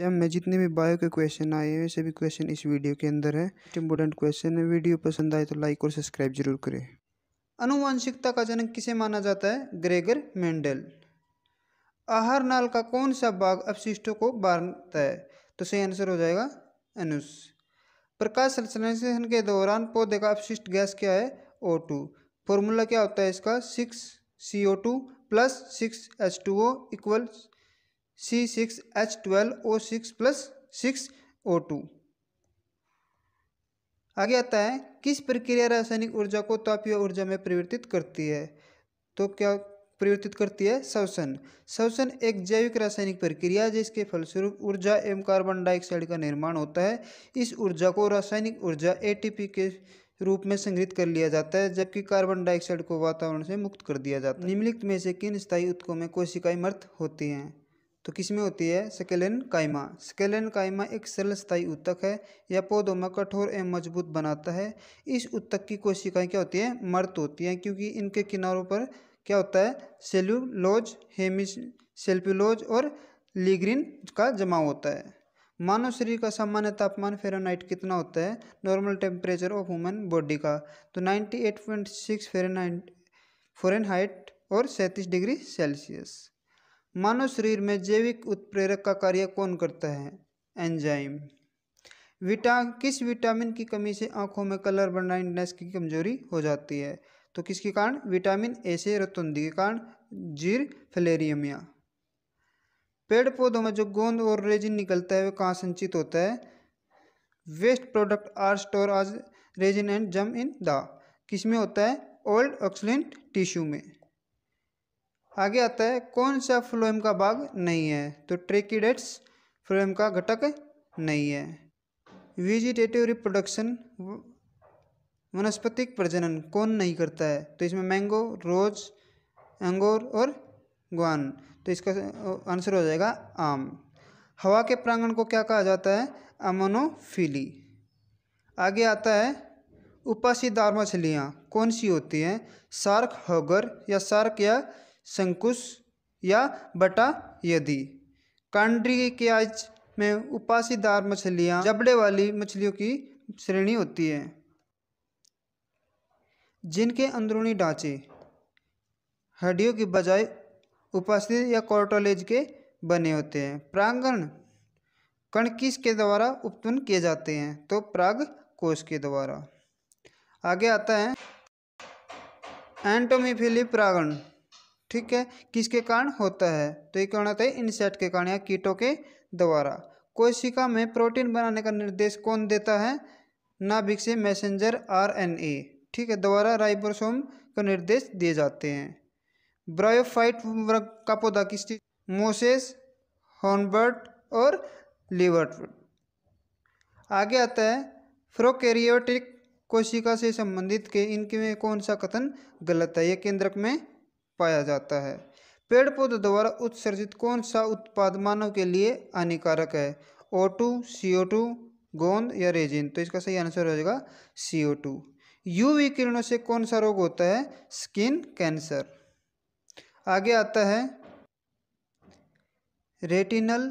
exam में जितने भी बायो के क्वेश्चन आए हैं सभी क्वेश्चन इस वीडियो के अंदर है इंपॉर्टेंट क्वेश्चन है वीडियो पसंद आए तो लाइक और सब्सक्राइब जरूर करें अनुवांशिकता का जनक किसे माना जाता है ग्रेगर मेंडल आहार नाल का कौन सा भाग अपशिष्टों को बांधता है तो सही आंसर हो जाएगा अनुस प्रकाश संश्लेषण के दौरान पौधे का अपशिष्ट गैस क्या है ओ टू फॉर्मूला क्या होता है इसका six C O two plus six H two O equals C six H twelve O six plus six O two आगे आता है किस प्रक्रिया रासायनिक ऊर्जा को तापीय ऊर्जा में परिवर्तित करती है तो क्या परिवर्तित करती है श्वसन श्वसन एक जैविक रासायनिक प्रक्रिया है जिसके फलस्वरूप ऊर्जा एवं कार्बन डाइऑक्साइड का निर्माण होता है इस ऊर्जा को रासायनिक ऊर्जा एटीपी के रूप में संग्रहित कर लिया जाता है जबकि कार्बन डाइऑक्साइड को वातावरण से मुक्त कर दिया जाता है निम्नलिखित में से किन स्थायी उत्कों में कोशिकाएं मृत होती हैं तो किस में होती है स्केलेन कायमा स्केलेन कायमा एक सरल स्थायी उत्तक है यह पौधों में कठोर एवं मजबूत बनाता है इस उत्तक की कोशिकाएं क्या होती हैं मर्त होती हैं क्योंकि इनके किनारों पर क्या होता है सेल्यूलोज हेमिस सेल्प्यूलोज और लीग्रीन का जमाव होता है मानव शरीर का सामान्य तापमान फेरानाइट कितना होता है normal temperature of human body का तो ninety eight point six Fahrenheit और सैंतीस डिग्री सेल्सियस मानव शरीर में जैविक उत्प्रेरक का कार्य कौन करता है एंजाइम विटा किस विटामिन की कमी से आंखों में कलर ब्लाइंडनेस की कमजोरी हो जाती है तो किसके कारण विटामिन ए से रतुंदी के कारण जीर फलेरियमिया पेड़ पौधों में जो गोंद और रेजिन निकलता है वह कहाँ संचित होता है waste product are store as resin and gum in the किस में होता है ओल्ड ऑक्सीडेंट टिश्यू में आगे आता है कौन सा फ्लोएम का भाग नहीं है तो ट्रेकिडेट्स फ्लोएम का घटक नहीं है वेजिटेटिव रिप्रोडक्शन वनस्पतिक प्रजनन कौन नहीं करता है तो इसमें मैंगो रोज अंगूर और ग्वान तो इसका आंसर हो जाएगा आम हवा के प्रांगण को क्या कहा जाता है अमोनोफिली आगे आता है उपासी दार मछलियाँ कौन सी होती हैं सार्क होगर या सार्क या संकुश या बटा यदि कांड्री के आज में उपासीदार मछलियाँ जबड़े वाली मछलियों की श्रेणी होती है जिनके अंदरूनी ढांचे हड्डियों की बजाय उपास्थि या कॉर्टोलेज के बने होते हैं प्रांगण कण किस के द्वारा उत्पन्न किए जाते हैं तो प्राग कोश के द्वारा आगे आता है एंटोमीफिली प्रागण ठीक है किसके कारण होता है तो ये क्या होता है इंसेक्ट के कारण या कीटों के द्वारा कोशिका में प्रोटीन बनाने का निर्देश कौन देता है नाभिक से मैसेंजर आरएनए ठीक है द्वारा राइबोसोम को निर्देश दिए जाते हैं ब्रायोफाइट वर्ग का पौधा किस चीज मोसेस हॉर्नबर्ट और लिवर्ट आगे आता है फ्रोकेरियोटिक कोशिका से संबंधित के इनके में कौन सा कथन गलत है ये केंद्रक में पाया जाता है पेड़ पौधों द्वारा उत्सर्जित कौन सा उत्पाद मानव के लिए हानिकारक है O two C O to गोंद या रेजिन तो इसका सही आंसर हो जाएगा सी ओ टू यूवी किरणों से कौन सा रोग होता है स्किन कैंसर आगे आता है रेटिनल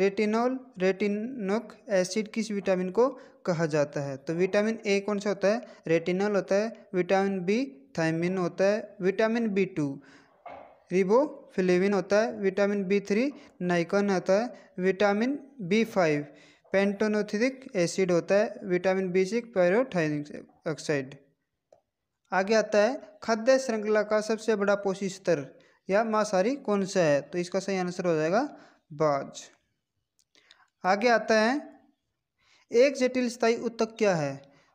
रेटिनॉल रेटिनोक एसिड किस विटामिन को कहा जाता है तो विटामिन ए कौन सा होता है रेटिनल होता है विटामिन बी थायमिन होता है विटामिन बी टू रिबोफिलेविन होता है विटामिन बी थ्री नाइकन होता है vitamin B five pantothenic acid होता है विटामिन बी सिक्स पैरोथाइनिक ऑक्साइड आगे आता है खाद्य श्रृंखला का सबसे बड़ा पोषी स्तर या मांसाहारी कौन सा है तो इसका सही आंसर हो जाएगा बाज आगे आता है एक जटिल स्थायी उत्तक क्या है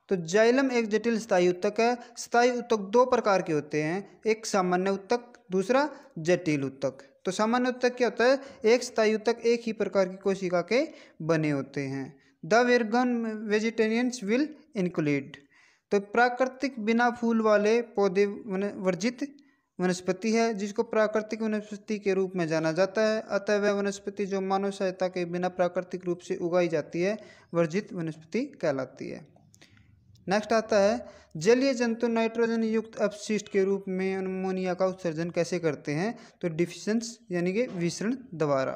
तो जाइलम एक जटिल स्थायी उत्तक है स्थायी उत्तक दो प्रकार के होते हैं एक सामान्य उत्तक दूसरा जटिल उत्तक तो सामान्य उत्तक क्या होता है एक स्थायी उत्तक एक ही प्रकार की कोशिका के बने होते हैं the vegan vegetarians will include तो प्राकृतिक बिना फूल वाले पौधे वर्जित वनस्पति है जिसको प्राकृतिक वनस्पति के रूप में जाना जाता है अतः वह वनस्पति जो मानव सहायता के बिना प्राकृतिक रूप से उगाई जाती है वर्जित वनस्पति कहलाती है नेक्स्ट आता है जलीय जंतु नाइट्रोजन युक्त अपशिष्ट के रूप में अनुमोनिया का उत्सर्जन कैसे करते हैं तो डिफिशंस यानी कि विसरण द्वारा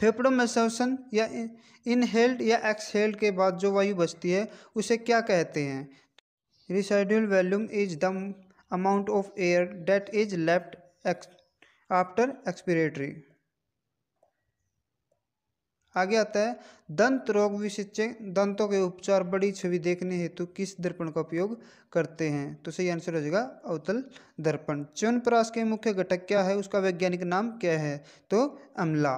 फेफड़ों में शोषण या इनहेल्ड या एक्सहेल्ड के बाद जो वायु बचती है उसे क्या कहते हैं residual volume is the amount of air that is left after expiratory आगे आता है दंत रोग विशेषज्ञ दंतों के उपचार बड़ी छवि देखने हेतु किस दर्पण का उपयोग करते हैं तो सही आंसर हो जाएगा अवतल दर्पण च्यवनप्राश के मुख्य घटक क्या है उसका वैज्ञानिक नाम क्या है तो अमला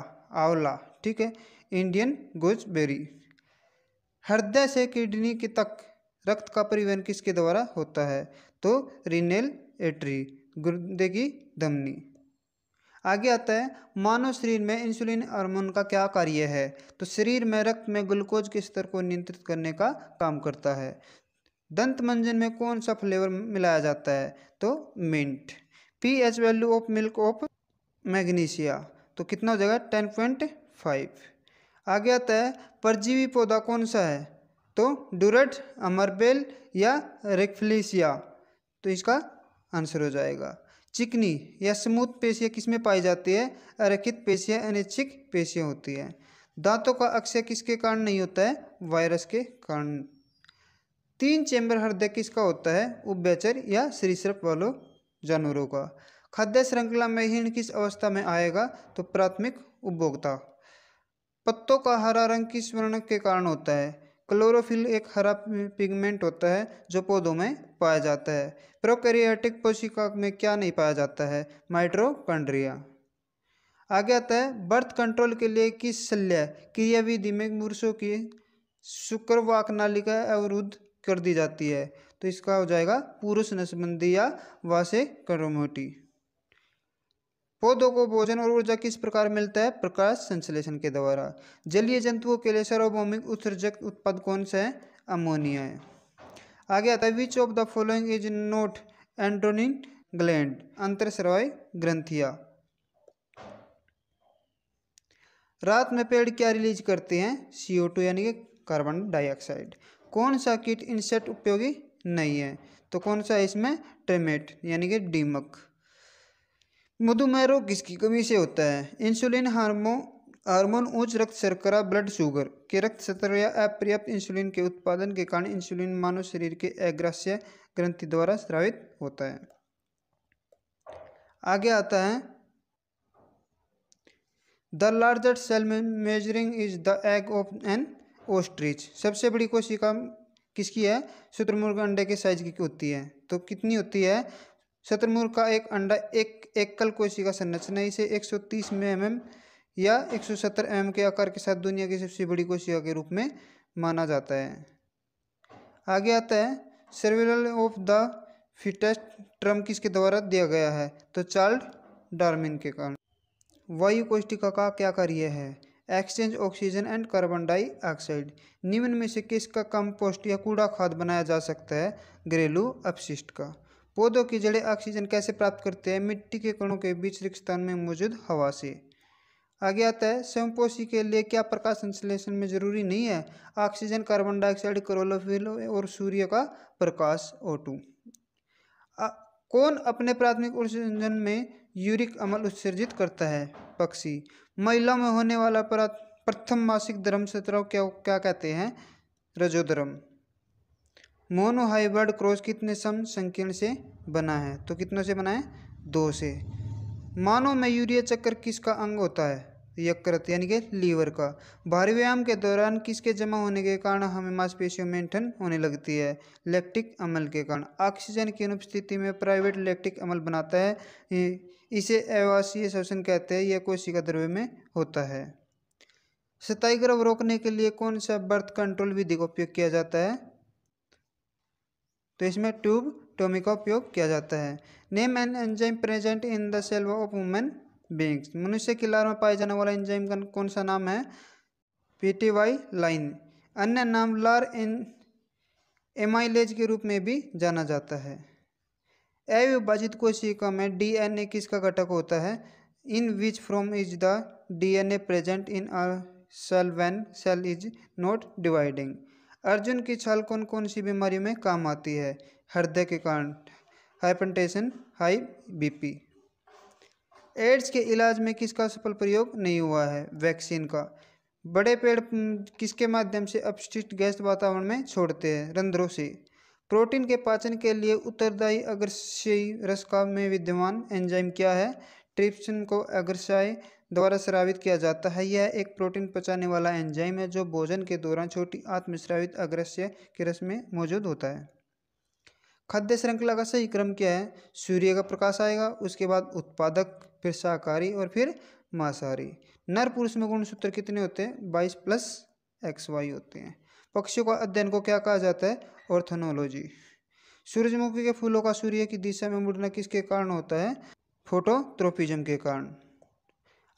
आंवला ठीक है इंडियन गोजबेरी हृदय से किडनी के तक रक्त का परिवहन किसके द्वारा होता है तो रिनेल एट्री गुर्दे की धमनी आगे आता है मानव शरीर में इंसुलिन हार्मोन का क्या कार्य है तो शरीर में रक्त में ग्लूकोज के स्तर को नियंत्रित करने का काम करता है दंत मंजन में कौन सा फ्लेवर मिलाया जाता है तो mint P H value of milk of magnesia तो कितना हो जाएगा टेन पॉइंट फाइव आगे आता है परजीवी पौधा कौन सा है तो डूरट अमरबेल या रेक्फिलिसिया तो इसका आंसर हो जाएगा चिकनी या स्मूथ पेशियाँ किसमें पाई जाती है अरेखित पेशियाँ अनिच्छिक पेशियाँ होती है दांतों का अक्षय किसके कारण नहीं होता है वायरस के कारण तीन चैम्बर हृदय किसका होता है उभयचर या श्रीसर्प वालों जानवरों का खाद्य श्रृंखला में हीण किस अवस्था में आएगा तो प्राथमिक उपभोक्ता पत्तों का हरा रंग किस वर्ण के कारण होता है क्लोरोफिल एक हरा पिगमेंट होता है जो पौधों में पाया जाता है प्रोकैरियोटिक कोशिका में क्या नहीं पाया जाता है माइट्रोकंड्रिया आगे आता है बर्थ कंट्रोल के लिए किस शल्य क्रियाविधि में मुरुषों की शुक्रवाक नालिका अवरुद्ध कर दी जाती है तो इसका हो जाएगा पुरुष नसबंदी या वासे करोमोटी पौधों को भोजन और ऊर्जा किस प्रकार मिलता है प्रकाश संश्लेषण के द्वारा जलीय जंतुओं के लिए सार्वभौमिक उत्सर्जक उत्पाद कौन सा है अमोनिया है आगे आता है which of the following is not endocrine gland अंतरस्रावी ग्रंथिया रात में पेड़ क्या रिलीज करते हैं सीओ टू यानी कि कार्बन डाइऑक्साइड कौन सा कीट इंसेक्ट उपयोगी नहीं है तो कौन सा है इसमें ट्रेमेट यानी कि डीमक मधुमेह रोग किसकी कमी से होता है इंसुलिन हार्मो हार्मोन उच्च रक्त शर्करा ब्लड शुगर के रक्त सतर या अपर्याप्त इंसुलिन के उत्पादन के कारण इंसुलिन मानव शरीर के अग्रास्य ग्रंथि द्वारा स्रावित होता है आगे आता है the largest cell measuring is the egg of an ostrich सबसे बड़ी कोशिका किसकी है शुतुरमुर्ग अंडे के साइज की होती है तो कितनी होती है शत्रुमुर्ग का एक अंडा एक एकल कोशिका संरचना इसे 130 सौ एम या 170 एम के आकार के साथ दुनिया की सबसे बड़ी कोशिका के रूप में माना जाता है आगे आता है survival of the fittest term किसके द्वारा दिया गया है तो चार्ल्ड डार्मिन के कारण वायु कोष्टिका का क्या कार्य है exchange oxygen and carbon dioxide निम्न में से किसका कंपोस्ट या कूड़ा खाद बनाया जा सकता है घरेलू अपशिष्ट का पौधों की जड़ें ऑक्सीजन कैसे प्राप्त करते हैं मिट्टी के कणों के बीच रिक्त स्थान में मौजूद हवा से आगे आता है स्वयंपोषी के लिए क्या प्रकाश संश्लेषण में जरूरी नहीं है ऑक्सीजन कार्बन डाइऑक्साइड क्लोरोफिल और सूर्य का प्रकाश ओ टू कौन अपने प्राथमिक उत्सर्जन में यूरिक अमल उत्सर्जित करता है पक्षी महिला में होने वाला प्रथम मासिक धर्म सत्र क्या क्या कहते हैं रजोधर्म मोनोहाइब्रिड क्रॉस कितने सम संकीर्ण से बना है तो कितनों से बना है दो से मानव में यूरिया चक्कर किसका अंग होता है यकृत यानी कि लीवर का भारी व्यायाम के दौरान किसके जमा होने के कारण हमें मांसपेशियों में ठन होने लगती है लैक्टिक अमल के कारण ऑक्सीजन की अनुपस्थिति में प्राइवेट लैक्टिक अमल बनाता है इसे अवासीय शोषण कहते हैं यह कोशिका द्रव्य में होता है सताई ग्रव रोकने के लिए कौन सा बर्थ कंट्रोल विधि का उपयोग किया जाता है तो इसमें ट्यूब टोमी का उपयोग किया जाता है name and enzyme present in the cell of human beings मनुष्य की लार में पाए जाने वाला एंजाइम का कौन सा नाम है वाई लाइन अन्य नाम लार इन एमाइलेज के रूप में भी जाना जाता है अविभाजित कोशिका में डीएनए किसका घटक होता है in which form is the DNA present in a cell when cell is not dividing अर्जुन की छाल कौन कौन सी बीमारियों में काम आती है हृदय के कारण हाइपेंटेशन हाई बीपी एड्स के इलाज में किसका सफल प्रयोग नहीं हुआ है वैक्सीन का बड़े पेड़ किसके माध्यम से अपशिष्ट गैस वातावरण में छोड़ते हैं रंध्रों से प्रोटीन के पाचन के लिए उत्तरदायी अग्रसयी रसका में विद्यमान एंजाइम क्या है ट्रिप्सिन को अग्रसाय द्वारा स्रावित किया जाता है यह एक प्रोटीन पचाने वाला एंजाइम है जो भोजन के दौरान छोटी आत्मस्रावित अग्रस्य के रस में मौजूद होता है खाद्य श्रृंखला का सही क्रम क्या है सूर्य का प्रकाश आएगा उसके बाद उत्पादक फिर शाकाहारी और फिर मांसाहारी नर पुरुष में गुणसूत्र कितने होते हैं बाईस प्लस एक्स वाई होते हैं पक्षियों का अध्ययन को क्या कहा जाता है ऑर्थनोलॉजी सूरजमुखी के फूलों का सूर्य की दिशा में मुड़ना किसके कारण होता है फोटोथ्रोपिज्म के कारण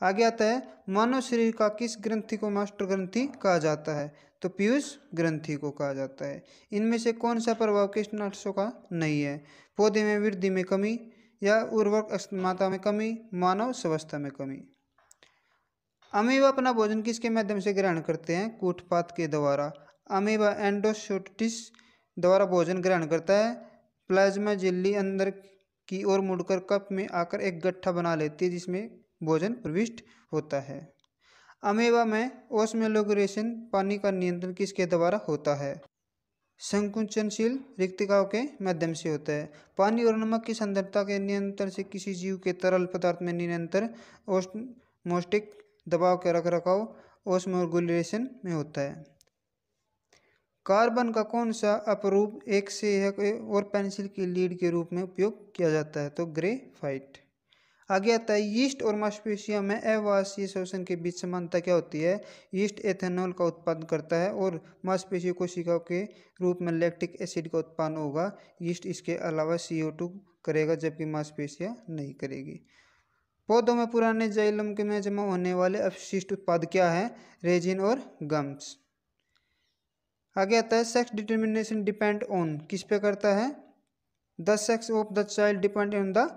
आगे आता है मानव शरीर का किस ग्रंथि को मास्टर ग्रंथि कहा जाता है तो पीयूष ग्रंथि को कहा जाता है इनमें से कौन सा प्रभाव कीटनाशकों का नहीं है पौधे में वृद्धि में कमी या उर्वरक मात्रा में कमी मानव स्वस्था में कमी अमीबा अपना भोजन किसके माध्यम से ग्रहण करते हैं कूटपात के द्वारा अमीबा एंडोसोटिस द्वारा भोजन ग्रहण करता है प्लाज्मा झिल्ली अंदर की ओर मुड़कर कप में आकर एक गट्ठा बना लेती है जिसमें भोजन प्रविष्ट होता है अमेवा में ओसमेलोग्रेशन पानी का नियंत्रण किसके द्वारा होता है संकुचनशील रिक्तिकाओं के माध्यम से होता है पानी और नमक की संदर्भता के नियंत्रण से किसी जीव के तरल पदार्थ में निरंतर ओस्मोस्टिक दबाव के रख रखाव ओस्मोगुलेशन में होता है कार्बन का कौन सा अपरूप एक से एक और पेंसिल की लीड के रूप में उपयोग किया जाता है तो ग्रेफाइट आ गया था यीस्ट और मांसपेशियों में श्वसन के बीच समानता क्या होती है यीस्ट एथेनॉल का उत्पादन करता है और मांसपेशी कोशिकाओं के रूप में लैक्टिक एसिड का उत्पादन होगा यीस्ट इसके अलावा सी करेगा जबकि मांसपेशियाँ नहीं करेगी पौधों में पुराने जैलम के में जमा होने वाले अवशिष्ट उत्पाद क्या है रेजिन और गम्स आगे आता है सेक्स डिटर्मिनेशन डिपेंड ऑन किस पे करता है the sex of the child depend on the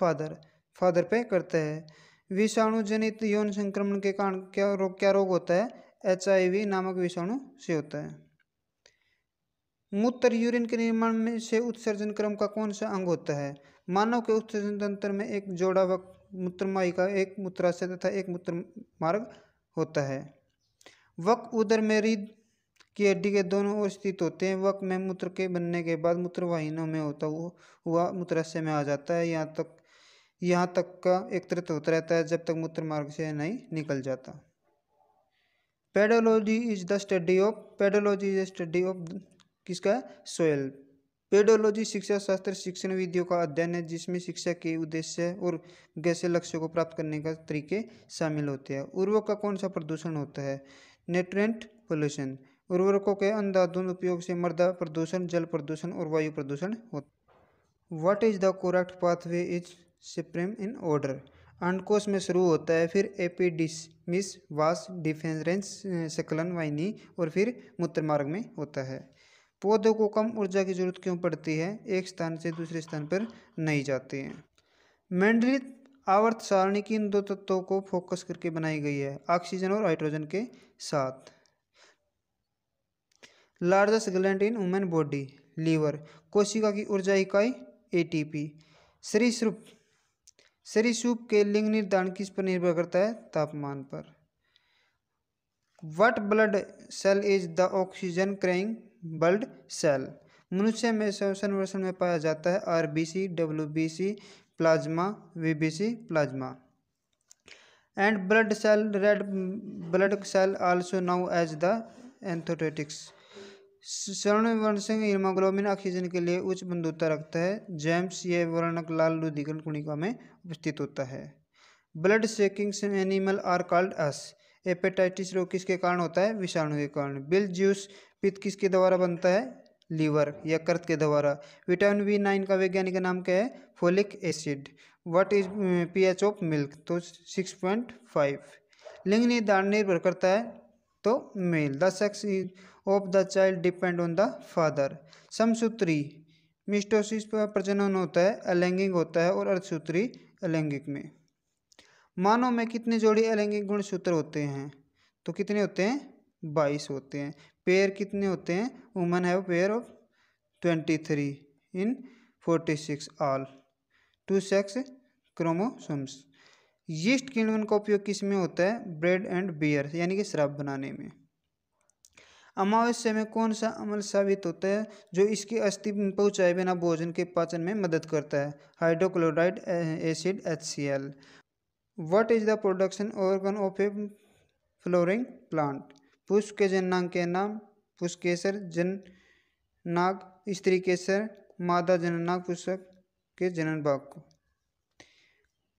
father father पे करते हैं विषाणु जनित यौन संक्रमण के कारण क्या रोग क्या रोग होता है एच नामक विषाणु से होता है मूत्र यूरिन के निर्माण में से उत्सर्जन क्रम का कौन सा अंग होता है मानव के उत्सर्जन तंत्र में एक जोड़ा वक मूत्रमाई का एक मूत्राशय तथा एक मूत्र मार्ग होता है वक उदर में रीद की हड्डी के दोनों ओर स्थित होते हैं वक में मूत्र के बनने के बाद मूत्रवाहिनों में होता हुआ मूत्राशय में आ जाता है यहाँ तक यहाँ तक का एकत्रित होता रहता है जब तक मूत्र मार्ग से नहीं निकल जाता pedology is the study of pedology is the study of किसका सोयल पेडोलॉजी शिक्षा शास्त्र शिक्षण विधियों का अध्ययन है जिसमें शिक्षा के उद्देश्य और गैसे लक्ष्य को प्राप्त करने का तरीके शामिल होते हैं उर्वरक का कौन सा प्रदूषण होता है नेट्रेंट पोल्यूशन उर्वरकों के अंधाधुंध उपयोग से मृदा प्रदूषण जल प्रदूषण और वायु प्रदूषण होता what is the correct pathway is supreme in order अंडकोश में शुरू होता है फिर एपिडिसमिस वास डिफेंस सकलन वाइनी और फिर मूत्रमार्ग में होता है पौधों को कम ऊर्जा की जरूरत क्यों पड़ती है एक स्थान से दूसरे स्थान पर नहीं जाते हैं मेंडलित आवर्त सारणी की इन दो तत्वों को फोकस करके बनाई गई है ऑक्सीजन और हाइड्रोजन के साथ largest gland in human body liver कोशिका की ऊर्जा इकाई एटीपी पी सूप के लिंग निर्धारण किस पर निर्भर करता है तापमान पर what blood cell is the oxygen carrying blood cell मनुष्य में श्वसन वर्षण में पाया जाता है R B C W B C plasma V B C plasma and blood cell red blood cell also known as the एंथोटेटिक्स स्वर्ण वर्ण वर्णसंग हिमोग्लोबिन ऑक्सीजन के लिए उच्च बंधुता रखता है जेम्स यह वर्णक लाल रुधिकरण कुणिका में उपस्थित होता है blood sucking animal are called as hepatitis रोग किसके कारण होता है विषाणु के कारण बिल जूस पित्त किसके द्वारा बनता है लीवर या कर्त के द्वारा विटामिन बी नाइन का वैज्ञानिक नाम क्या है folic acid what is pH of milk तो सिक्स पॉइंट फाइव लिंग निर्धारण निर्भर करता है तो male the sex of the child depend on the father समसूत्री मिस्टोसिस का प्रजनन होता है अलैंगिक होता है और अर्धसूत्री अलैंगिक में मानव में कितने जोड़ी अलैंगिक गुणसूत्र होते हैं तो कितने होते हैं बाईस होते हैं पेयर कितने होते हैं human have pair of twenty three in forty six all two sex chromosomes yeast किण्वन का उपयोग किस में होता है ब्रेड एंड बियर यानी कि शराब बनाने में अमावस्या में कौन सा अमल साबित होता है जो इसकी अस्थि पहुँचाए बिना भोजन के पाचन में मदद करता है hydrochloride acid H C L what is the production organ of a flowering plant पुष्प के जननांग के नाम पुष्प केसर जन नाग स्त्री केसर मादा जननाग पुष्प के जनन भाग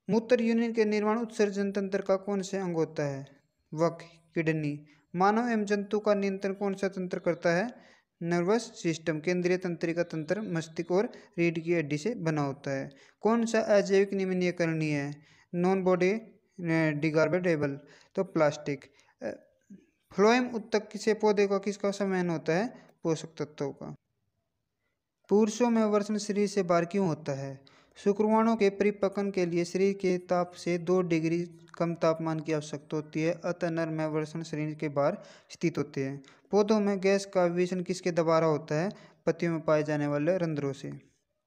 मूत्र यूनियन के निर्माण उत्सर्जन तंत्र का कौन सा अंग होता है वक किडनी मानव एवं जंतु का नियंत्रण कौन सा तंत्र करता है नर्वस सिस्टम केंद्रीय तंत्रिका तंत्र मस्तिष्क और रीढ़ की हड्डी से बना होता है कौन सा अजैविक निमनीयकरणीय है नॉन बॉडी डिगार्बेडेबल तो प्लास्टिक फ्लोएम उत्तक से पौधे का किसका समयन होता है पोषक तत्वों का पुरुषों में वर्षण शरीर से बार क्यों होता है शुक्रवाणों के परिपक्न के लिए शरीर के ताप से दो डिग्री कम तापमान की आवश्यकता होती है अतः में वर्षण शरीर के बाहर स्थित होते हैं पौधों में गैस का विषण किसके द्वारा होता है पत्तियों में पाए जाने वाले रंध्रों से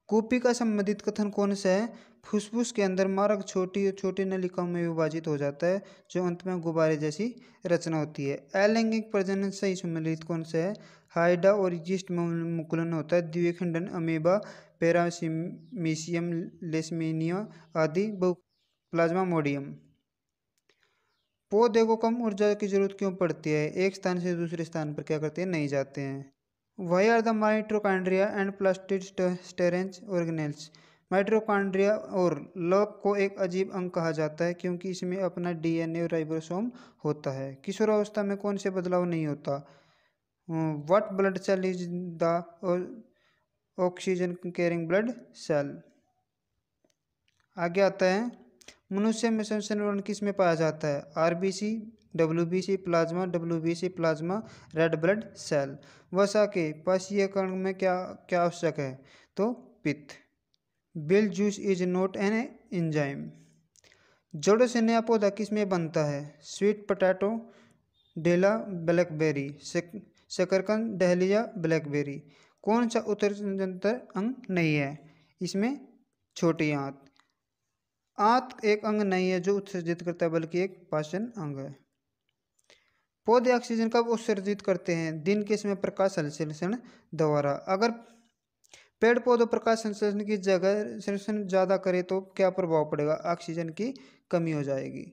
कूपी का संबंधित कथन कौन सा है फुसफुस के अंदर मार्ग छोटी और छोटी नलिकाओं में विभाजित हो जाता है जो अंत में गुब्बारे जैसी रचना होती है अलैंगिक प्रजनन से ही सम्मिलित कौन सा है हाइडा और जिस्ट मुकुलन होता है द्विखंडन अमीबा पैरामीशियम लेसमेनिया आदि बहु प्लाज्मा मोडियम पौधे को कम ऊर्जा की जरूरत क्यों पड़ती है एक स्थान से दूसरे स्थान पर क्या करते हैं नहीं जाते हैं why are the mitochondria and plastid स्टेरेंस ऑर्गेनेल्स माइट्रोकॉन्ड्रिया और लॉक को एक अजीब अंग कहा जाता है क्योंकि इसमें अपना डीएनए राइबोसोम होता है किशोरावस्था में कौन से बदलाव नहीं होता what blood cell is the oxygen carrying blood cell आगे आता है मनुष्य में संसरण किस में पाया जाता है RBC WBC plasma WBC plasma red blood cell वसा के पशीयकरण में क्या क्या आवश्यक है तो पित्त bile juice is not an enzyme जड़ों से नया पौधा किस में बनता है स्वीट पटैटो डेला ब्लैकबेरी शकरकंद डहलिया ब्लैकबेरी कौन सा उत्तर जंतर अंग नहीं है इसमें छोटी आंत आंत एक अंग नहीं है जो उत्सर्जित करता है बल्कि एक पाचन अंग है पौधे ऑक्सीजन कब उत्सर्जित करते हैं दिन के समय प्रकाश संश्लेषण द्वारा अगर पेड़ पौधों प्रकाश संश्लेषण की जगह संश्लेषण ज़्यादा करे तो क्या प्रभाव पड़ेगा ऑक्सीजन की कमी हो जाएगी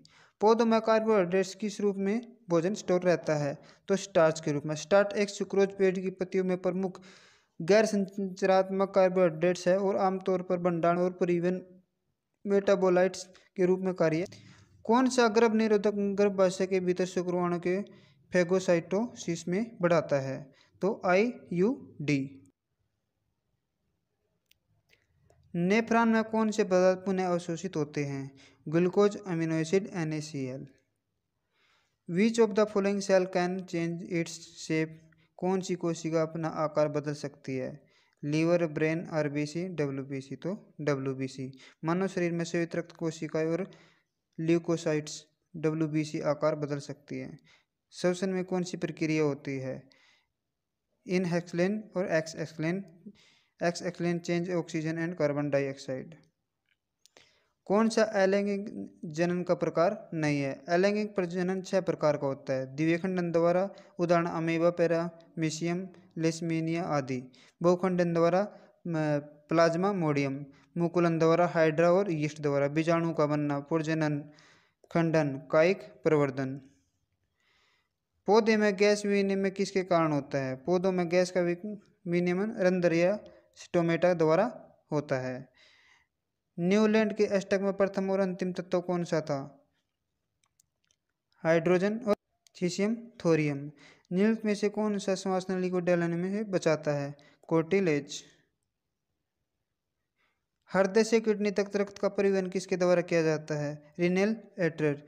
पौधों में कार्बोहाइड्रेट्स किस रूप में भोजन स्टोर रहता है तो स्टार्च के रूप में स्टार्च एक सुक्रोज पेड़ की पत्तियों में प्रमुख गैर संचरात्मक कार्बोहाइड्रेट्स है और आमतौर पर भंडारण और परिवहन मेटाबोलाइट्स के रूप में कार्य कौन सा गर्भ निरोधक गर्भाशय के भीतर शुक्राणु के फेगोसाइटोसिस में बढ़ाता है तो आई यू डी नेफ्रॉन में कौन से पदार्थ पुनः अवशोषित होते हैं glucose amino acid N A C L which of the following cell can change its shape कौन सी कोशिका अपना आकार बदल सकती है liver brain R B C W B C तो डब्ल्यू बी सी मानव शरीर में से वितरक्त कोशिकाएं और ल्यूकोसाइट्स डब्ल्यू बी सी आकार बदल सकती है श्वसन में कौन सी प्रक्रिया होती है इन और एक्स एक्सलेन एक्स एक्सलेन change oxygen and carbon dioxide कौन सा अलैंगिक जनन का प्रकार नहीं है अलैंगिक प्रजनन छह प्रकार का होता है दिव्यखंडन द्वारा उदाहरण अमीबा मिशियम लेसमीनिया आदि बहुखंडन द्वारा प्लाज्मा मोडियम मुकुलन द्वारा हाइड्रा और यीस्ट द्वारा बीजाणु का बनना प्रजनन खंडन कायिक प्रवर्धन पौधे में गैस विनियमन किसके कारण होता है पौधों में गैस का विनियमन रंध्र या स्टोमेटा द्वारा होता है न्यूलैंड के अष्टक में प्रथम और अंतिम तत्व कौन सा था हाइड्रोजन और सीशियम थोरियम निम्नलिखित में से कौन सा श्वास नली को डलाने में बचाता है कोटिलेज हृदय से किडनी तक रक्त का परिवहन किसके द्वारा किया जाता है रिनेल एट्रेड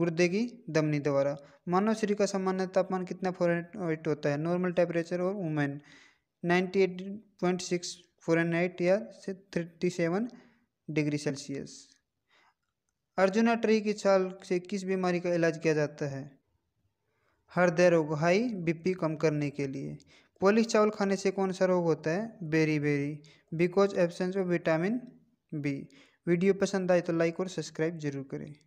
गुर्दे की दमनी द्वारा मानव शरीर का सामान्य तापमान कितना फोरेट होता है नॉर्मल टेम्परेचर और human ninety eight point six Fahrenheit या से thirty seven degree Celsius arjuna tree की छाल से किस बीमारी का इलाज किया जाता है हृदय रोग हाई बीपी कम करने के लिए पॉलिश चावल खाने से कौन सा रोग होता है beriberi because absence of vitamin B video पसंद आए तो लाइक और सब्सक्राइब जरूर करें